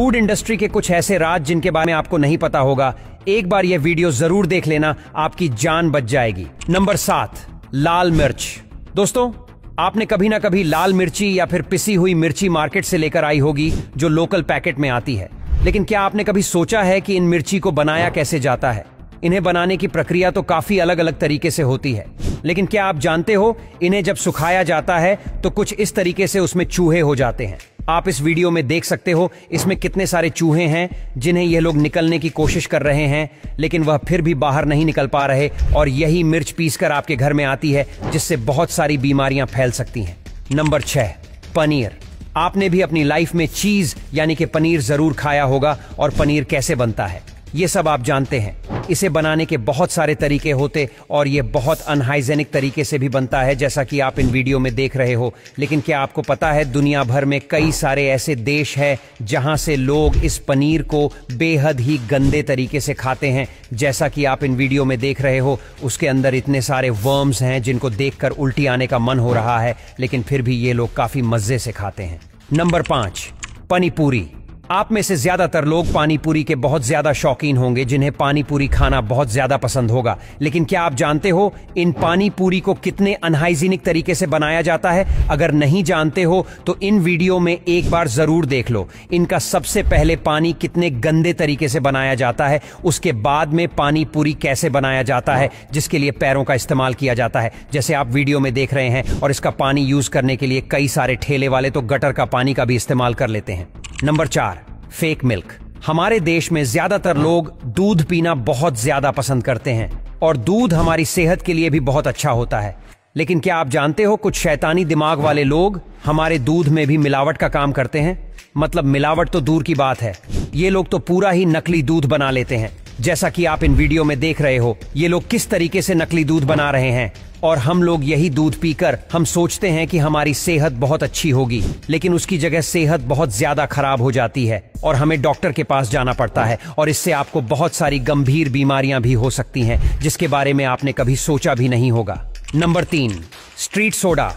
food industry के कुछ ऐसे राज जिनके बारे में आपको नहीं पता होगा एक बार यह वीडियो जरूर देख लेना आपकी जान बच जाएगी नंबर सात लाल मिर्च दोस्तों आपने कभी ना कभी लाल मिर्ची या फिर पिसी हुई मिर्ची मार्केट से लेकर आई होगी जो लोकल पैकेट में आती है लेकिन क्या आपने कभी सोचा है कि इन मिर्ची को बनाया कैसे जाता है इन्हें बनाने की प्रक्रिया तो काफी अलग अलग तरीके से होती है लेकिन क्या आप जानते हो इन्हें जब सुखाया जाता है तो कुछ इस तरीके से उसमें चूहे हो जाते हैं आप इस वीडियो में देख सकते हो इसमें कितने सारे चूहे हैं जिन्हें ये लोग निकलने की कोशिश कर रहे हैं लेकिन वह फिर भी बाहर नहीं निकल पा रहे और यही मिर्च पीसकर आपके घर में आती है जिससे बहुत सारी बीमारियां फैल सकती हैं नंबर छह पनीर आपने भी अपनी लाइफ में चीज यानी कि पनीर जरूर खाया होगा और पनीर कैसे बनता है ये सब आप जानते हैं इसे बनाने के बहुत सारे तरीके होते और ये बहुत अनहाइजेनिक तरीके से भी बनता है जैसा कि आप इन वीडियो में देख रहे हो लेकिन क्या आपको पता है दुनिया भर में कई सारे ऐसे देश हैं जहां से लोग इस पनीर को बेहद ही गंदे तरीके से खाते हैं जैसा कि आप इन वीडियो में देख रहे हो उसके अंदर इतने सारे वर्म्स हैं जिनको देखकर उल्टी आने का मन हो रहा है लेकिन फिर भी ये लोग काफी मजे से खाते हैं नंबर पांच पनीपूरी आप में से ज्यादातर लोग पानी पूरी के बहुत ज्यादा शौकीन होंगे जिन्हें पानी पूरी खाना बहुत ज्यादा पसंद होगा लेकिन क्या आप जानते हो इन पानी पूरी को कितने अनहाइजीनिक तरीके से बनाया जाता है अगर नहीं जानते हो तो इन वीडियो में एक बार जरूर देख लो इनका सबसे पहले पानी कितने गंदे तरीके से बनाया जाता है उसके बाद में पानी पूरी कैसे बनाया जाता है जिसके लिए पैरों का इस्तेमाल किया जाता है जैसे आप वीडियो में देख रहे हैं और इसका पानी यूज करने के लिए कई सारे ठेले वाले तो गटर का पानी का भी इस्तेमाल कर लेते हैं नंबर चार फेक मिल्क हमारे देश में ज्यादातर लोग दूध पीना बहुत ज्यादा पसंद करते हैं और दूध हमारी सेहत के लिए भी बहुत अच्छा होता है लेकिन क्या आप जानते हो कुछ शैतानी दिमाग वाले लोग हमारे दूध में भी मिलावट का काम करते हैं मतलब मिलावट तो दूर की बात है ये लोग तो पूरा ही नकली दूध बना लेते हैं जैसा कि आप इन वीडियो में देख रहे हो ये लोग किस तरीके से नकली दूध बना रहे हैं और हम लोग यही दूध पीकर हम सोचते हैं कि हमारी सेहत बहुत अच्छी होगी लेकिन उसकी जगह सेहत बहुत ज्यादा खराब हो जाती है और हमें डॉक्टर के पास जाना पड़ता है और इससे आपको बहुत सारी गंभीर बीमारियां भी हो सकती हैं जिसके बारे में आपने कभी सोचा भी नहीं होगा नंबर तीन स्ट्रीट सोडा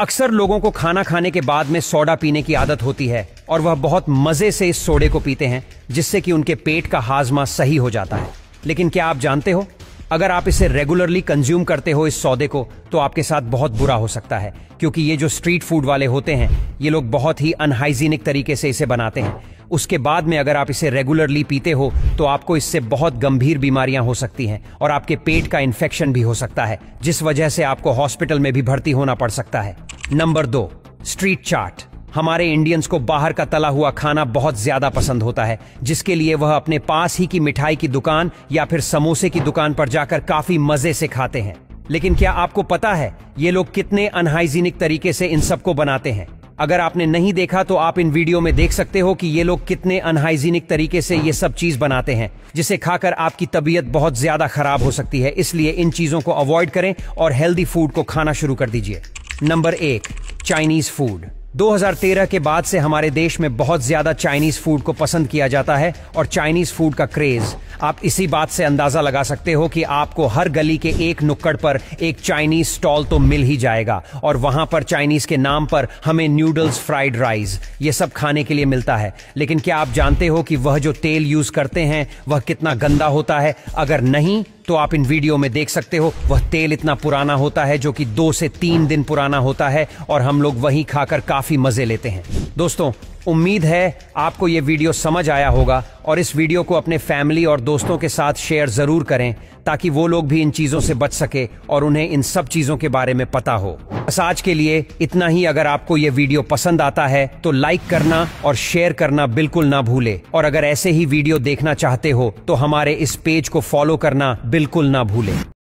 अक्सर लोगों को खाना खाने के बाद में सोडा पीने की आदत होती है और वह बहुत मजे से इस सोडे को पीते हैं जिससे कि उनके पेट का हाजमा सही हो जाता है लेकिन क्या आप जानते हो अगर आप इसे रेगुलरली कंज्यूम करते हो इस सौदे को तो आपके साथ बहुत बुरा हो सकता है क्योंकि ये जो स्ट्रीट फूड वाले होते हैं ये लोग बहुत ही अनहाइजीनिक तरीके से इसे बनाते हैं उसके बाद में अगर आप इसे रेगुलरली पीते हो तो आपको इससे बहुत गंभीर बीमारियां हो सकती हैं और आपके पेट का इन्फेक्शन भी हो सकता है जिस वजह से आपको हॉस्पिटल में भी भर्ती होना पड़ सकता है नंबर दो स्ट्रीट चाट हमारे इंडियंस को बाहर का तला हुआ खाना बहुत ज्यादा पसंद होता है जिसके लिए वह अपने पास ही की मिठाई की दुकान या फिर समोसे की दुकान पर जाकर काफी मजे से खाते हैं लेकिन क्या आपको पता है ये लोग कितने अनहाइजीनिक तरीके से इन सबको बनाते हैं अगर आपने नहीं देखा तो आप इन वीडियो में देख सकते हो कि ये लोग कितने अनहाइजीनिक तरीके से ये सब चीज बनाते हैं जिसे खाकर आपकी तबीयत बहुत ज्यादा खराब हो सकती है इसलिए इन चीजों को अवॉइड करें और हेल्दी फूड को खाना शुरू कर दीजिए नंबर एक चाइनीज फूड 2013 के बाद से हमारे देश में बहुत ज्यादा चाइनीज फूड को पसंद किया जाता है और चाइनीज फूड का क्रेज आप इसी बात से अंदाजा लगा सकते हो कि आपको हर गली के एक नुक्कड़ पर एक चाइनीज स्टॉल तो मिल ही जाएगा और वहां पर चाइनीज के नाम पर हमें न्यूडल्स फ्राइड राइस ये सब खाने के लिए मिलता है लेकिन क्या आप जानते हो कि वह जो तेल यूज करते हैं वह कितना गंदा होता है अगर नहीं तो आप इन वीडियो में देख सकते हो वह तेल इतना पुराना होता है जो कि दो से तीन दिन पुराना होता है और हम लोग वही खाकर काफी मजे लेते हैं दोस्तों उम्मीद है आपको ये वीडियो समझ आया होगा और इस वीडियो को अपने फैमिली और दोस्तों के साथ शेयर ज़रूर करें ताकि वो लोग भी इन चीज़ों से बच सके और उन्हें इन सब चीज़ों के बारे में पता हो बस आज के लिए इतना ही अगर आपको ये वीडियो पसंद आता है तो लाइक करना और शेयर करना बिल्कुल ना भूले और अगर ऐसे ही वीडियो देखना चाहते हो तो हमारे इस पेज को फॉलो करना बिल्कुल ना भूले